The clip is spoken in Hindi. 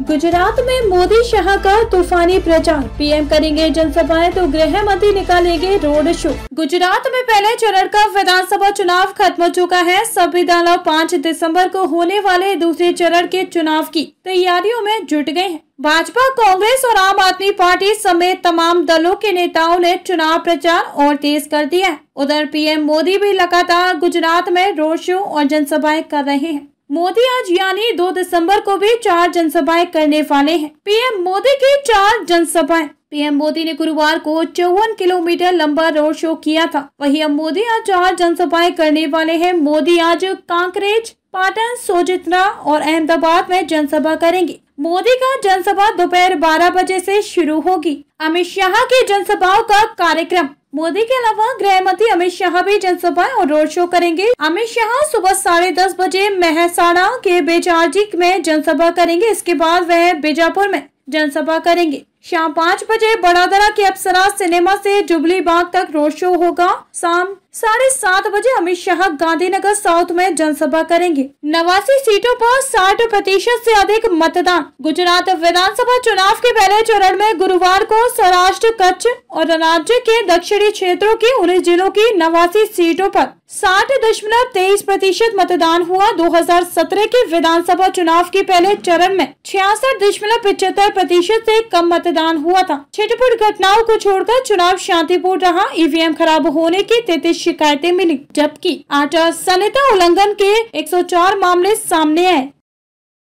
गुजरात में मोदी शाह का तूफानी प्रचार पीएम करेंगे जनसभाएं तो गृह मंत्री निकालेंगे रोड शो गुजरात में पहले चरण का विधानसभा चुनाव खत्म हो चुका है सभी दल पाँच दिसंबर को होने वाले दूसरे चरण के चुनाव की तैयारियों में जुट गए हैं भाजपा कांग्रेस और आम आदमी पार्टी समेत तमाम दलों के नेताओं ने चुनाव प्रचार और तेज कर दिया है उधर पीएम मोदी भी लगातार गुजरात में रोड शो और जनसभाएं कर रहे हैं मोदी आज यानी 2 दिसंबर को भी चार जनसभाएं करने वाले हैं पीएम मोदी की चार जनसभाएं पीएम मोदी ने गुरुवार को चौवन किलोमीटर लंबा रोड शो किया था वहीं अब मोदी आज चार जनसभाएं करने वाले हैं मोदी आज कांकरेज पाटन सोजित्रा और अहमदाबाद में जनसभा करेंगे मोदी का जनसभा दोपहर 12 बजे से शुरू होगी अमित शाह की जनसभाओं का कार्यक्रम मोदी के अलावा गृह मंत्री अमित शाह भी जनसभाएं और रोड शो करेंगे अमित शाह सुबह साढ़े दस बजे महसाणा के बेचारजी में जनसभा करेंगे इसके बाद वह बीजापुर में जनसभा करेंगे शाम पाँच बजे बड़ादरा के अप्सरा सिनेमा से जुबली बाग तक रोड शो होगा शाम साढ़े सात बजे अमित शाह गांधीनगर साउथ में जनसभा करेंगे नवासी सीटों पर साठ प्रतिशत ऐसी अधिक मतदान गुजरात विधानसभा चुनाव के पहले चरण में गुरुवार को सौराष्ट्र कच्छ और राज्य के दक्षिणी क्षेत्रों की उन्नीस जिलों की नवासी सीटों पर साठ दशमलव तेईस प्रतिशत मतदान हुआ 2017 के विधानसभा चुनाव के पहले चरण में छियासठ दशमलव पिछहत्तर प्रतिशत ऐसी कम मतदान हुआ था छिटपुट घटनाओं को छोड़कर चुनाव शांतिपूर्ण रहा ईवीएम खराब होने की तैतीस शिकायतें मिली जबकि आचार संहिता उल्लंघन के 104 मामले सामने आए